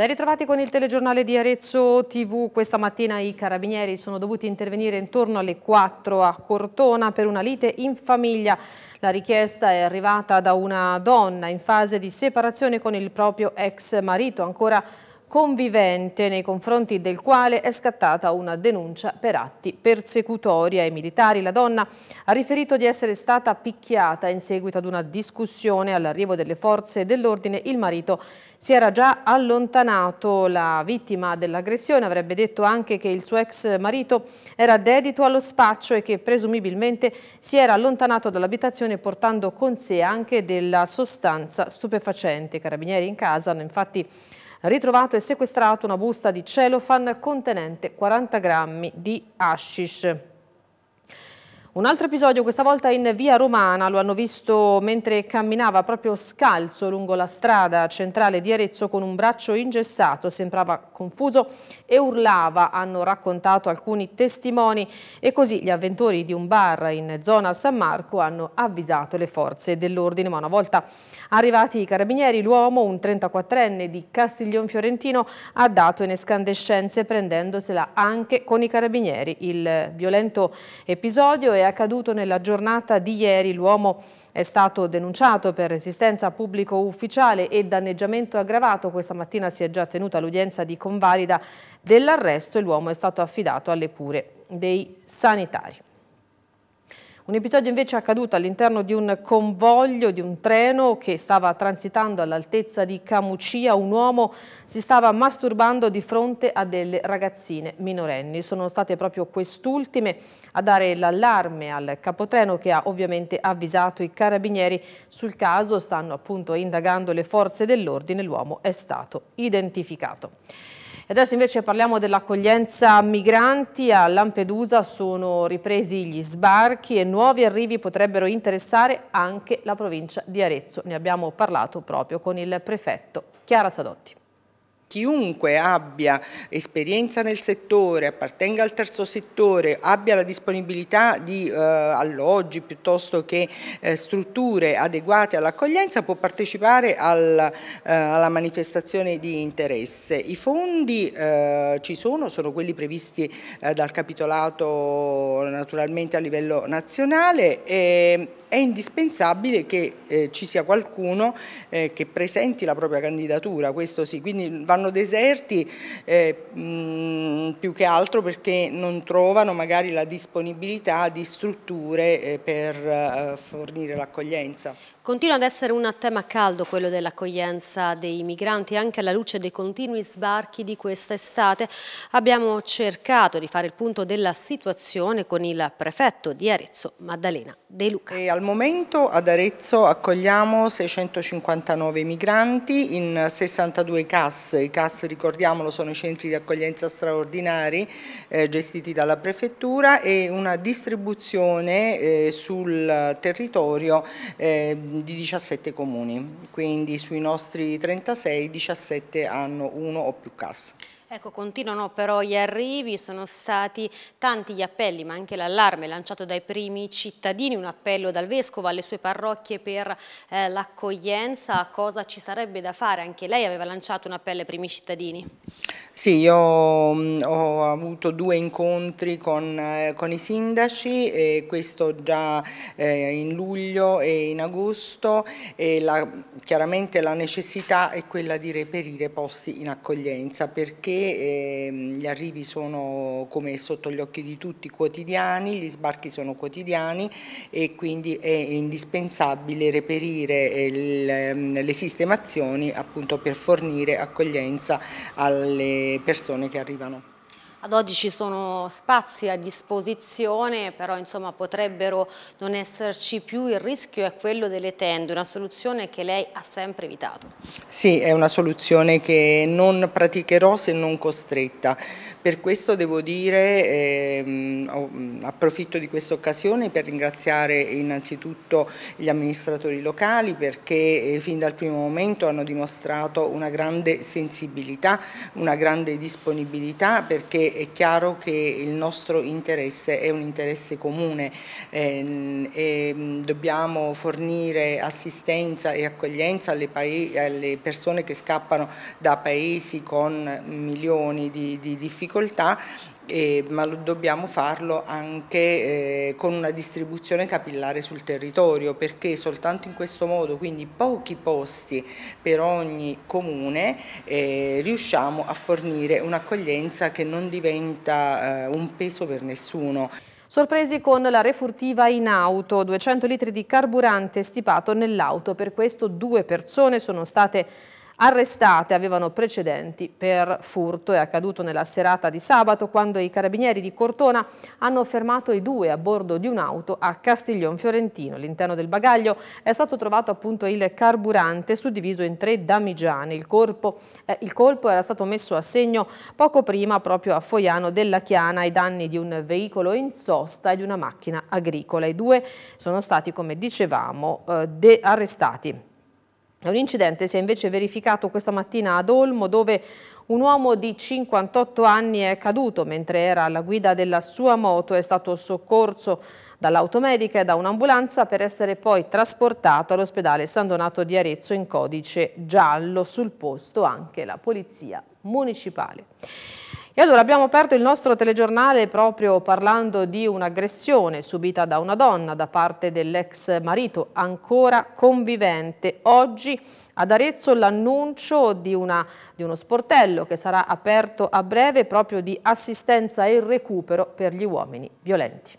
Ben ritrovati con il telegiornale di Arezzo TV. Questa mattina i carabinieri sono dovuti intervenire intorno alle 4 a Cortona per una lite in famiglia. La richiesta è arrivata da una donna in fase di separazione con il proprio ex marito, ancora convivente nei confronti del quale è scattata una denuncia per atti persecutori ai militari. La donna ha riferito di essere stata picchiata in seguito ad una discussione all'arrivo delle forze dell'ordine. Il marito si era già allontanato. La vittima dell'aggressione avrebbe detto anche che il suo ex marito era dedito allo spaccio e che presumibilmente si era allontanato dall'abitazione portando con sé anche della sostanza stupefacente. I carabinieri in casa hanno infatti ritrovato e sequestrato una busta di celofan contenente 40 grammi di hashish. Un altro episodio, questa volta in via Romana, lo hanno visto mentre camminava proprio scalzo lungo la strada centrale di Arezzo con un braccio ingessato, sembrava confuso e urlava, hanno raccontato alcuni testimoni e così gli avventori di un bar in zona San Marco hanno avvisato le forze dell'ordine, ma una volta arrivati i carabinieri l'uomo, un 34enne di Castiglion Fiorentino, ha dato in escandescenze prendendosela anche con i carabinieri. Il violento episodio è è accaduto nella giornata di ieri. L'uomo è stato denunciato per resistenza a pubblico ufficiale e danneggiamento aggravato. Questa mattina si è già tenuta l'udienza di convalida dell'arresto e l'uomo è stato affidato alle cure dei sanitari. Un episodio invece è accaduto all'interno di un convoglio di un treno che stava transitando all'altezza di Camucia. Un uomo si stava masturbando di fronte a delle ragazzine minorenni. Sono state proprio quest'ultime a dare l'allarme al capotreno che ha ovviamente avvisato i carabinieri sul caso. Stanno appunto indagando le forze dell'ordine. L'uomo è stato identificato adesso invece parliamo dell'accoglienza migranti. A Lampedusa sono ripresi gli sbarchi e nuovi arrivi potrebbero interessare anche la provincia di Arezzo. Ne abbiamo parlato proprio con il prefetto Chiara Sadotti chiunque abbia esperienza nel settore, appartenga al terzo settore, abbia la disponibilità di eh, alloggi piuttosto che eh, strutture adeguate all'accoglienza può partecipare al, eh, alla manifestazione di interesse. I fondi eh, ci sono, sono quelli previsti eh, dal capitolato naturalmente a livello nazionale e è indispensabile che eh, ci sia qualcuno che presenti la propria candidatura, questo sì, quindi vanno vanno deserti eh, mh, più che altro perché non trovano magari la disponibilità di strutture eh, per eh, fornire l'accoglienza. Continua ad essere un tema caldo quello dell'accoglienza dei migranti anche alla luce dei continui sbarchi di questa estate. Abbiamo cercato di fare il punto della situazione con il prefetto di Arezzo, Maddalena De Luca. E al momento ad Arezzo accogliamo 659 migranti in 62 CAS. I CAS, ricordiamolo, sono i centri di accoglienza straordinari eh, gestiti dalla prefettura e una distribuzione eh, sul territorio eh, di 17 comuni, quindi sui nostri 36 17 hanno uno o più casse. Ecco, continuano però gli arrivi, sono stati tanti gli appelli, ma anche l'allarme lanciato dai primi cittadini, un appello dal Vescovo alle sue parrocchie per eh, l'accoglienza, cosa ci sarebbe da fare? Anche lei aveva lanciato un appello ai primi cittadini. Sì, io mm, ho avuto due incontri con, eh, con i sindaci, eh, questo già eh, in luglio e in agosto, e la, chiaramente la necessità è quella di reperire posti in accoglienza perché Ehm, gli arrivi sono come sotto gli occhi di tutti quotidiani, gli sbarchi sono quotidiani e quindi è indispensabile reperire eh, ehm, le sistemazioni appunto per fornire accoglienza alle persone che arrivano. Ad oggi ci sono spazi a disposizione, però insomma, potrebbero non esserci più, il rischio è quello delle tende, una soluzione che lei ha sempre evitato. Sì, è una soluzione che non praticherò se non costretta, per questo devo dire, eh, approfitto di questa occasione per ringraziare innanzitutto gli amministratori locali perché eh, fin dal primo momento hanno dimostrato una grande sensibilità, una grande disponibilità perché è chiaro che il nostro interesse è un interesse comune ehm, e mm, dobbiamo fornire assistenza e accoglienza alle, alle, persone che scappano da paesi con milioni di, di difficoltà eh, ma dobbiamo farlo anche eh, con una distribuzione capillare sul territorio perché soltanto in questo modo, quindi pochi posti per ogni comune, eh, riusciamo a fornire un'accoglienza che non diventa eh, un peso per nessuno. Sorpresi con la refurtiva in auto, 200 litri di carburante stipato nell'auto, per questo due persone sono state arrestate avevano precedenti per furto. È accaduto nella serata di sabato quando i carabinieri di Cortona hanno fermato i due a bordo di un'auto a Castiglion Fiorentino. All'interno del bagaglio è stato trovato appunto il carburante suddiviso in tre damigiani. Il, corpo, eh, il colpo era stato messo a segno poco prima proprio a Foiano della Chiana ai danni di un veicolo in sosta e di una macchina agricola. I due sono stati, come dicevamo, eh, arrestati. Un incidente si è invece verificato questa mattina ad Olmo dove un uomo di 58 anni è caduto mentre era alla guida della sua moto, è stato soccorso dall'automedica e da un'ambulanza per essere poi trasportato all'ospedale San Donato di Arezzo in codice giallo, sul posto anche la polizia municipale. E allora abbiamo aperto il nostro telegiornale proprio parlando di un'aggressione subita da una donna da parte dell'ex marito ancora convivente. Oggi ad Arezzo l'annuncio di, di, uno sportello che sarà aperto a breve proprio di assistenza e recupero per gli uomini violenti.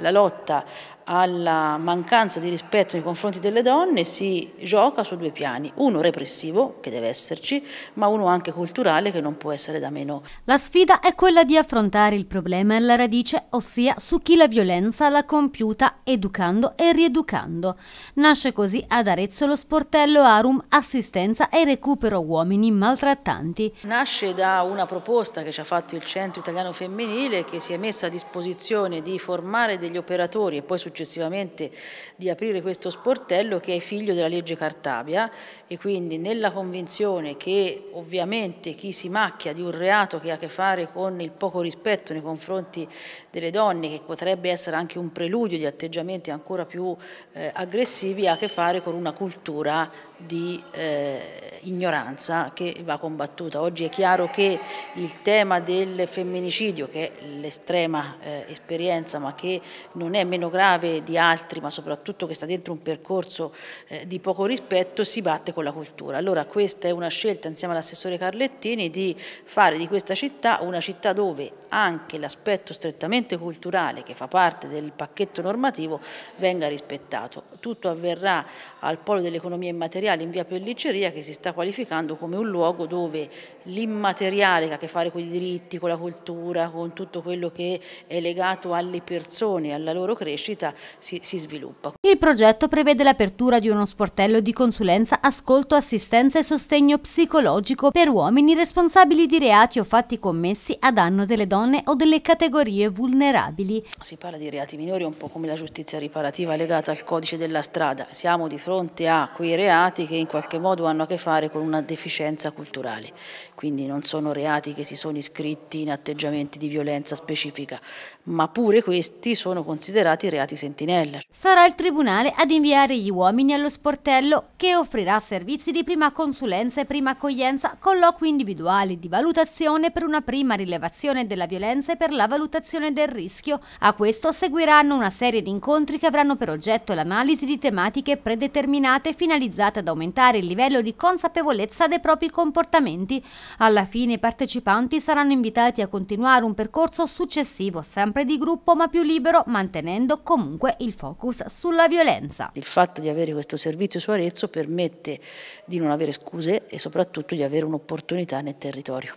La lotta alla mancanza di rispetto nei confronti delle donne si gioca su due piani, uno repressivo, che deve esserci, ma uno anche culturale, che non può essere da meno. La sfida è quella di affrontare il problema alla radice, ossia su chi la violenza l'ha compiuta, educando e rieducando. Nasce così ad Arezzo lo sportello Arum Assistenza e Recupero Uomini Maltrattanti. Nasce da una proposta che ci ha fatto il Centro Italiano Femminile, che si è messa a disposizione di formare degli operatori e poi successivamente successivamente di aprire questo sportello che è figlio della legge Cartabia e quindi nella convinzione che ovviamente chi si macchia di un reato che ha a che fare con il poco rispetto nei confronti delle donne, che potrebbe essere anche un preludio di atteggiamenti ancora più eh, aggressivi, ha a che fare con una cultura di eh, ignoranza che va combattuta. Oggi è chiaro che il tema del femminicidio, che è l'estrema eh, esperienza ma che non è meno grave, chiave di altri, ma soprattutto che sta dentro un percorso eh, di poco rispetto, si batte con la cultura. Allora questa è una scelta insieme all'assessore Carlettini di fare di questa città una città dove anche l'aspetto strettamente culturale che fa parte del pacchetto normativo venga rispettato. Tutto avverrà al polo dell'economia immateriale in via Pelliceria che si sta qualificando come un luogo dove l'immateriale che ha a che fare con i diritti, con la cultura, con tutto quello che è legato alle persone, e alla loro crescita, si, si sviluppa. Il progetto prevede l'apertura di uno sportello di consulenza, ascolto, assistenza e sostegno psicologico per uomini responsabili di reati o fatti commessi a danno delle donne o delle categorie vulnerabili. Si parla di reati minori un po' come la giustizia riparativa legata al codice della strada. Siamo di fronte a quei reati che in qualche modo hanno a che fare con una deficienza culturale quindi non sono reati che si sono iscritti in atteggiamenti di violenza specifica, ma pure questi sono considerati reati sentinella. Sarà il Tribunale ad inviare gli uomini allo sportello che offrirà servizi di prima consulenza e prima accoglienza, colloqui individuali di valutazione per una prima rilevazione della violenza e per la valutazione del rischio. A questo seguiranno una serie di incontri che avranno per oggetto l'analisi di tematiche predeterminate finalizzate ad aumentare il livello di consapevolezza dei propri comportamenti alla fine i partecipanti saranno invitati a continuare un percorso successivo, sempre di gruppo ma più libero, mantenendo comunque il focus sulla violenza. Il fatto di avere questo servizio su Arezzo permette di non avere scuse e soprattutto di avere un'opportunità nel territorio.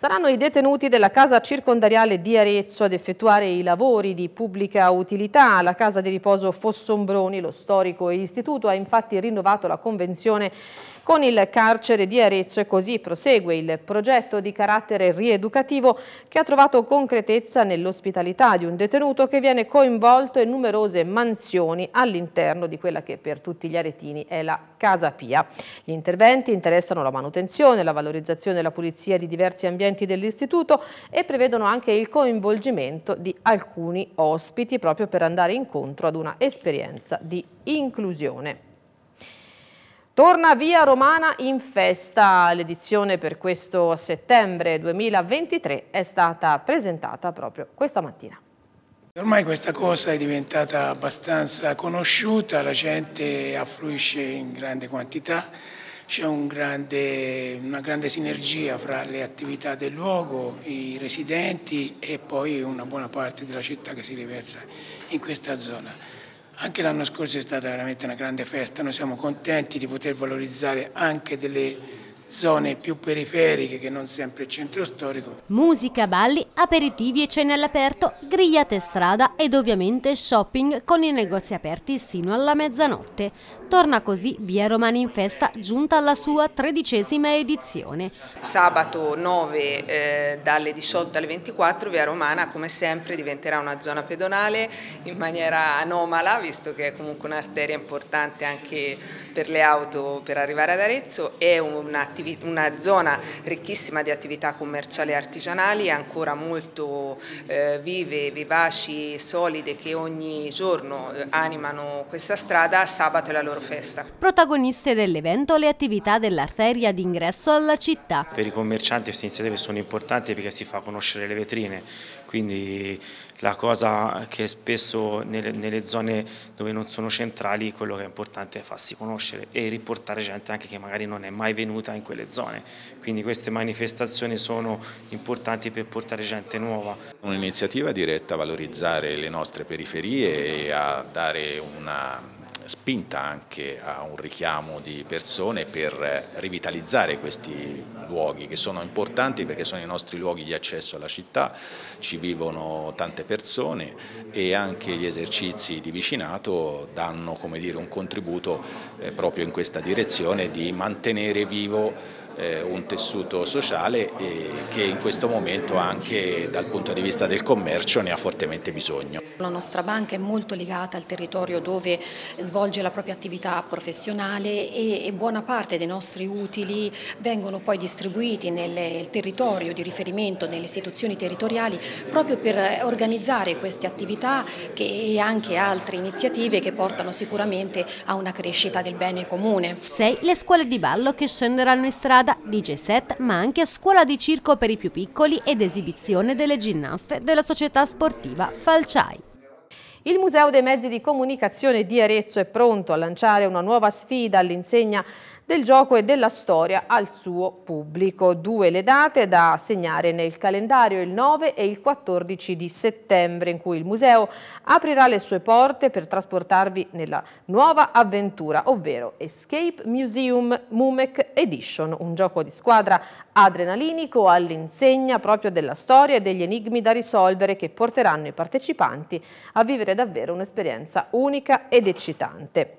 Saranno i detenuti della casa circondariale di Arezzo ad effettuare i lavori di pubblica utilità. La casa di riposo Fossombroni, lo storico istituto, ha infatti rinnovato la convenzione con il carcere di Arezzo e così prosegue il progetto di carattere rieducativo che ha trovato concretezza nell'ospitalità di un detenuto che viene coinvolto in numerose mansioni all'interno di quella che per tutti gli aretini è la Casa Pia. Gli interventi interessano la manutenzione, la valorizzazione e la pulizia di diversi ambienti clienti dell'istituto e prevedono anche il coinvolgimento di alcuni ospiti proprio per andare incontro ad una esperienza di inclusione. Torna Via Romana in festa. L'edizione per questo settembre 2023 è stata presentata proprio questa mattina. Ormai questa cosa è diventata abbastanza conosciuta, la gente affluisce in grande quantità, c'è un grande, una grande sinergia fra le attività del luogo, i residenti e poi una buona parte della città che si riversa in questa zona. Anche l'anno scorso è stata veramente una grande festa, noi siamo contenti di poter valorizzare anche delle zone più periferiche che non sempre il centro storico. Musica, balli, aperitivi e cene all'aperto, grigliate strada ed ovviamente shopping con i negozi aperti sino alla mezzanotte. Torna così Via Romani in Festa giunta alla sua tredicesima edizione. Sabato 9 eh, dalle 18 alle 24 Via Romana come sempre diventerà una zona pedonale in maniera anomala visto che è comunque un'arteria importante anche per le auto per arrivare ad Arezzo. È un attimo una zona ricchissima di attività commerciali e artigianali, ancora molto eh, vive, vivaci, solide che ogni giorno eh, animano questa strada, sabato è la loro festa. Protagoniste dell'evento le attività dell'arteria d'ingresso alla città. Per i commercianti queste iniziative sono importanti perché si fa conoscere le vetrine, quindi la cosa che spesso nelle, nelle, zone dove non sono centrali quello che è importante è farsi conoscere e riportare gente anche che magari non è mai venuta in quelle zone, quindi queste manifestazioni sono importanti per portare gente nuova. Un'iniziativa diretta a valorizzare le nostre periferie e a dare una spinta anche a un richiamo di persone per eh, rivitalizzare questi luoghi che sono importanti perché sono i nostri luoghi di accesso alla città, ci vivono tante persone e anche gli esercizi di vicinato danno come dire, un contributo eh, proprio in questa direzione di mantenere vivo eh, un tessuto sociale eh, che in questo momento anche dal punto di vista del commercio ne ha fortemente bisogno. La nostra banca è molto legata al territorio dove svolge la propria attività professionale e buona parte dei nostri utili vengono poi distribuiti nel territorio di riferimento, nelle istituzioni territoriali, proprio per organizzare queste attività e anche altre iniziative che portano sicuramente a una crescita del bene comune. Sei le scuole di ballo che scenderanno in strada strada, DJ set, ma anche scuola di circo per i più piccoli ed esibizione delle ginnaste della società sportiva Falciai. Il Museo dei Mezzi di Comunicazione di Arezzo è pronto a lanciare una nuova sfida all'insegna del gioco e della storia al suo pubblico. Due le date da segnare nel calendario il 9 e il 14 di settembre in cui il museo aprirà le sue porte per trasportarvi nella nuova avventura, ovvero Escape Museum Mumec Edition, un gioco di squadra adrenalinico all'insegna proprio della storia e degli enigmi da risolvere che porteranno i partecipanti a vivere davvero un'esperienza unica ed eccitante.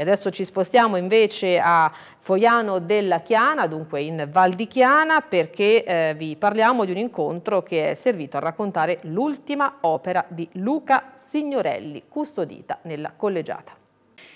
E adesso ci spostiamo invece a Foiano della Chiana, dunque in Val di Chiana, perché eh, vi parliamo di un incontro che è servito a raccontare l'ultima opera di Luca Signorelli, custodita nella collegiata.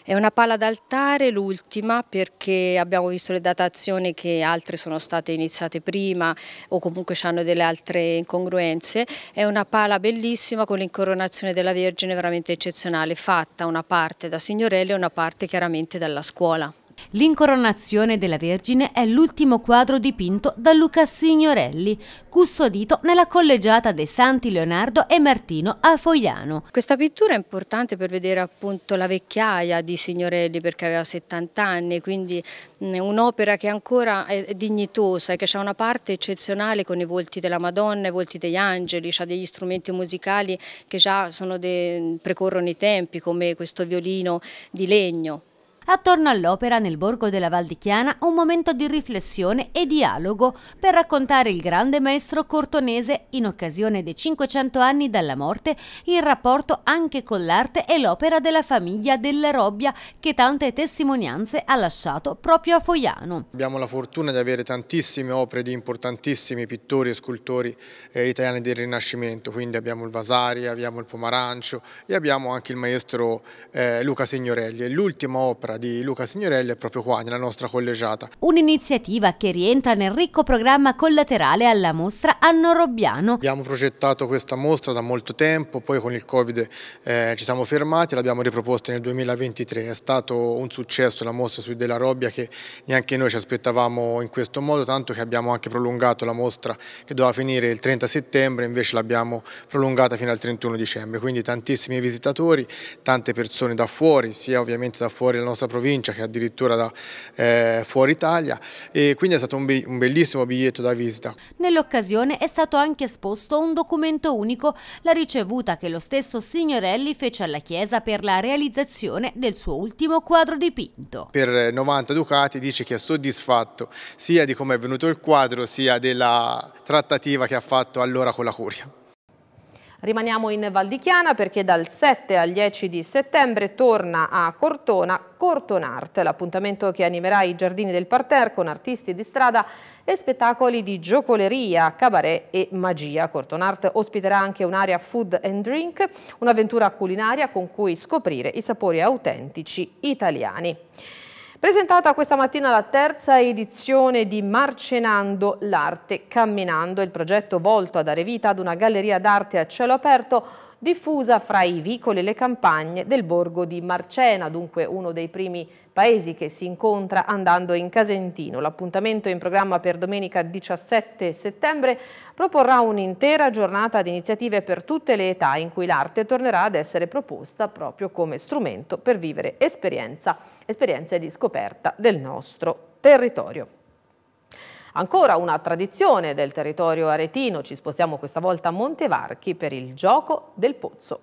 È una pala d'altare l'ultima perché abbiamo visto le datazioni che altre sono state iniziate prima o comunque hanno delle altre incongruenze. È una pala bellissima con l'incoronazione della Vergine veramente eccezionale, fatta una parte da signorelli e una parte chiaramente dalla scuola. L'incoronazione della Vergine è l'ultimo quadro dipinto da Luca Signorelli, custodito nella collegiata dei Santi Leonardo e Martino a Fogliano. Questa pittura è importante per vedere appunto la vecchiaia di Signorelli perché aveva 70 anni, quindi un'opera che ancora è dignitosa, che ha una parte eccezionale con i volti della Madonna, i volti degli angeli, ha degli strumenti musicali che già de... precorrono i tempi come questo violino di legno. Attorno all'opera nel borgo della Val di Chiana un momento di riflessione e dialogo per raccontare il grande maestro cortonese in occasione dei 500 anni dalla morte, il rapporto anche con l'arte e l'opera della famiglia della Robbia che tante testimonianze ha lasciato proprio a Foiano. Abbiamo la fortuna di avere tantissime opere di importantissimi pittori e scultori eh, italiani del Rinascimento, quindi abbiamo il Vasari, abbiamo il Pomarancio e abbiamo anche il maestro eh, Luca Signorelli. L'ultima opera Terra di Luca Signorelli è proprio qua, nella nostra collegiata. Un'iniziativa che rientra nel ricco programma collaterale alla mostra Anno Robbiano. Abbiamo progettato questa mostra da molto tempo, poi con il Covid eh, ci siamo fermati, l'abbiamo riproposta nel 2023. È stato un successo la mostra su della Robbia che neanche noi ci aspettavamo in questo modo, tanto che abbiamo anche prolungato la mostra che doveva finire il 30 settembre, invece l'abbiamo prolungata fino al 31 dicembre. Quindi tantissimi visitatori, tante persone da fuori, sia ovviamente da fuori la nostra terza provincia che è addirittura da eh, fuori Italia e quindi è stato un, be un bellissimo biglietto da visita. Nell'occasione è stato anche esposto un documento unico, la ricevuta che lo stesso Signorelli fece alla Chiesa per la realizzazione del suo ultimo quadro dipinto. Per 90 Ducati dice che è soddisfatto sia di come è venuto il quadro sia della trattativa che ha fatto allora con la Curia. Rimaniamo in Val di Chiana perché dal 7 al 10 di settembre torna a Cortona Corton Art, l'appuntamento che animerà i giardini del parterre con artisti di strada e spettacoli di giocoleria, cabaret e magia. Corton Art ospiterà anche un'area food and drink, un'avventura culinaria con cui scoprire i sapori autentici italiani. Presentata questa mattina la terza edizione di Marcenando l'arte camminando, il progetto volto a dare vita ad una galleria d'arte a cielo aperto diffusa fra i vicoli e le campagne del borgo di Marcena, dunque uno dei primi paesi che si incontra andando in Casentino. L'appuntamento in programma per domenica 17 settembre proporrà un'intera giornata di iniziative per tutte le età in cui l'arte tornerà ad essere proposta proprio come strumento per vivere esperienza, esperienze di scoperta del nostro territorio. Ancora una tradizione del territorio aretino, ci spostiamo questa volta a Montevarchi per il gioco del pozzo.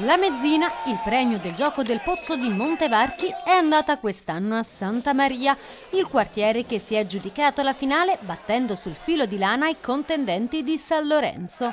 La mezzina, il premio del gioco del Pozzo di Montevarchi, è andata quest'anno a Santa Maria, il quartiere che si è aggiudicato la finale battendo sul filo di lana i contendenti di San Lorenzo.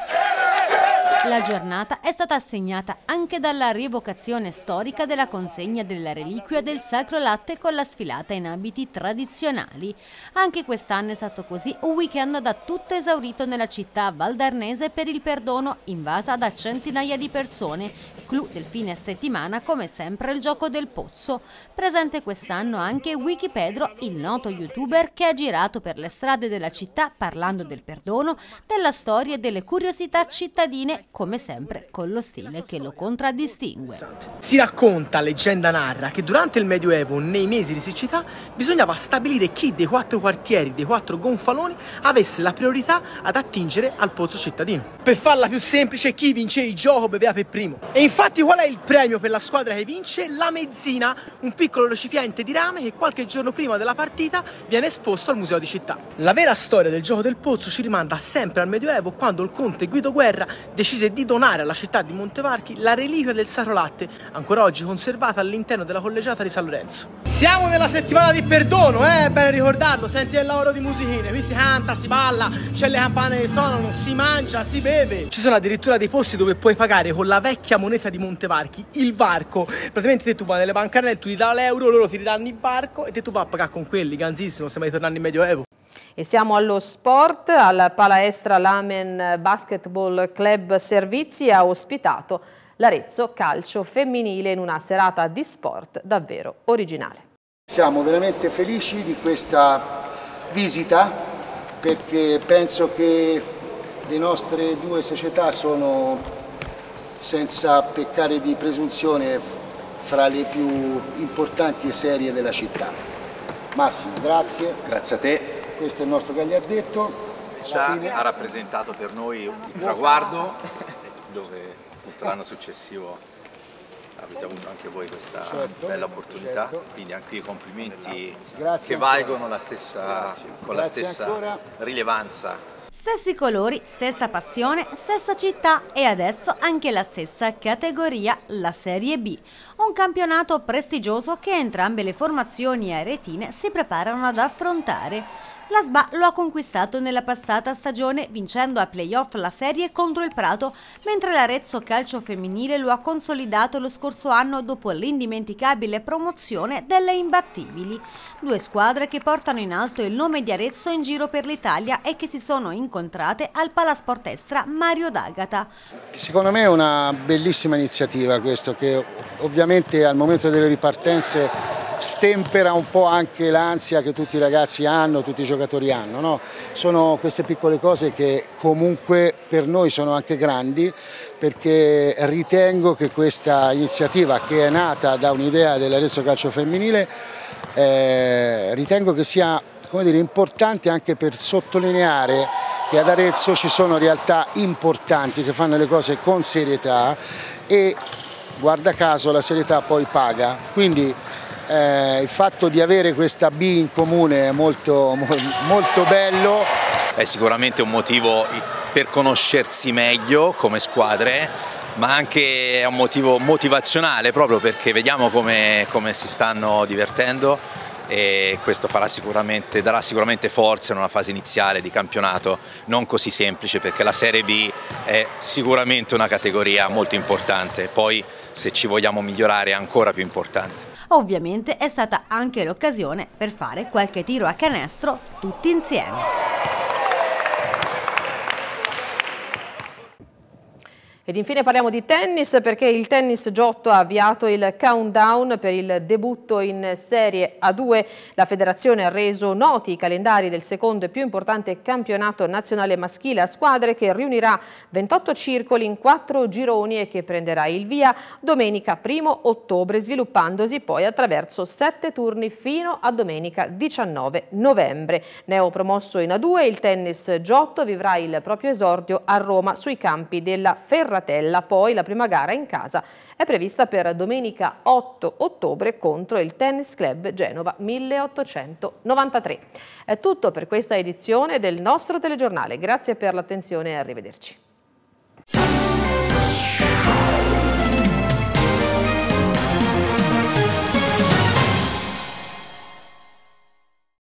La giornata è stata assegnata anche dalla rievocazione storica della consegna della reliquia del Sacro Latte con la sfilata in abiti tradizionali. Anche quest'anno è stato così un weekend da tutto esaurito nella città valdarnese per il perdono, invasa da centinaia di persone. Clou del fine settimana, come sempre, il gioco del pozzo. Presente quest'anno anche Wikipedro, il noto youtuber che ha girato per le strade della città parlando del perdono, della storia e delle curiosità cittadine come sempre con lo stile che lo contraddistingue. Si racconta, leggenda narra, che durante il Medioevo, nei mesi di siccità, bisognava stabilire chi dei quattro quartieri, dei quattro gonfaloni, avesse la priorità ad attingere al pozzo cittadino. Per farla più semplice, chi vince il gioco beveva per primo. E infatti qual è il premio per la squadra che vince? La mezzina, un piccolo recipiente di rame che qualche giorno prima della partita viene esposto al museo di città. La vera storia del gioco del pozzo ci rimanda sempre al Medioevo quando il conte Guido Guerra decise decise di donare alla città di Montevarchi la reliquia del Sacro Latte, ancora oggi conservata all'interno della collegiata di San Lorenzo. Siamo nella settimana di perdono, eh? bene ricordarlo, senti il lavoro di musichine, qui si canta, si balla, c'è le campane che suonano, si mangia, si beve. Ci sono addirittura dei posti dove puoi pagare con la vecchia moneta di Montevarchi, il varco. Praticamente te tu vai nelle bancarelle, tu ti dai l'euro, loro ti ridanno il varco e te tu vai a pagare con quelli, ganzissimo, sembra di tornare in Medioevo. E siamo allo sport, al Palaestra Lamen Basketball Club Servizi ha ospitato l'Arezzo Calcio Femminile in una serata di sport davvero originale. Siamo veramente felici di questa visita perché penso che le nostre due società sono senza peccare di presunzione fra le più importanti e serie della città. Massimo, grazie. Grazie a te questo è il nostro Gagliardetto. Fine... Ha rappresentato per noi un traguardo dove l'anno successivo avete avuto anche voi questa certo, bella opportunità, certo. quindi anche i complimenti Grazie che ancora. valgono la stessa, con Grazie la stessa ancora. rilevanza. Stessi colori, stessa passione, stessa città e adesso anche la stessa categoria, la Serie B. Un campionato prestigioso che entrambe le formazioni aretine si preparano ad affrontare. La SBA lo ha conquistato nella passata stagione vincendo a playoff la serie contro il Prato, mentre l'Arezzo Calcio Femminile lo ha consolidato lo scorso anno dopo l'indimenticabile promozione delle Imbattibili. Due squadre che portano in alto il nome di Arezzo in giro per l'Italia e che si sono incontrate al Palasport Estra Mario D'Agata. Secondo me è una bellissima iniziativa questo che ovviamente al momento delle ripartenze stempera un po' anche l'ansia che tutti i ragazzi hanno, tutti i giocatori hanno. No? Sono queste piccole cose che comunque per noi sono anche grandi perché ritengo che questa iniziativa che è nata da un'idea dell'Arezzo Calcio Femminile eh, ritengo che sia dire, importante anche per sottolineare che ad Arezzo ci sono realtà importanti che fanno le cose con serietà e guarda caso la serietà poi paga. Quindi eh, il fatto di avere questa B in comune è molto, molto bello. È sicuramente un motivo per conoscersi meglio come squadre, ma anche è un motivo motivazionale proprio perché vediamo come, come si stanno divertendo e questo sicuramente, darà sicuramente forza in una fase iniziale di campionato non così semplice perché la Serie B è sicuramente una categoria molto importante, poi se ci vogliamo migliorare è ancora più importante. Ovviamente è stata anche l'occasione per fare qualche tiro a canestro tutti insieme. Ed infine parliamo di tennis perché il tennis Giotto ha avviato il countdown per il debutto in Serie A2. La federazione ha reso noti i calendari del secondo e più importante campionato nazionale maschile a squadre che riunirà 28 circoli in 4 gironi e che prenderà il via domenica 1 ottobre sviluppandosi poi attraverso 7 turni fino a domenica 19 novembre. Neo promosso in A2 il tennis Giotto vivrà il proprio esordio a Roma sui campi della Ferrara Serratella. Poi la prima gara in casa è prevista per domenica 8 ottobre contro il Tennis Club Genova 1893. È tutto per questa edizione del nostro telegiornale. Grazie per l'attenzione e arrivederci.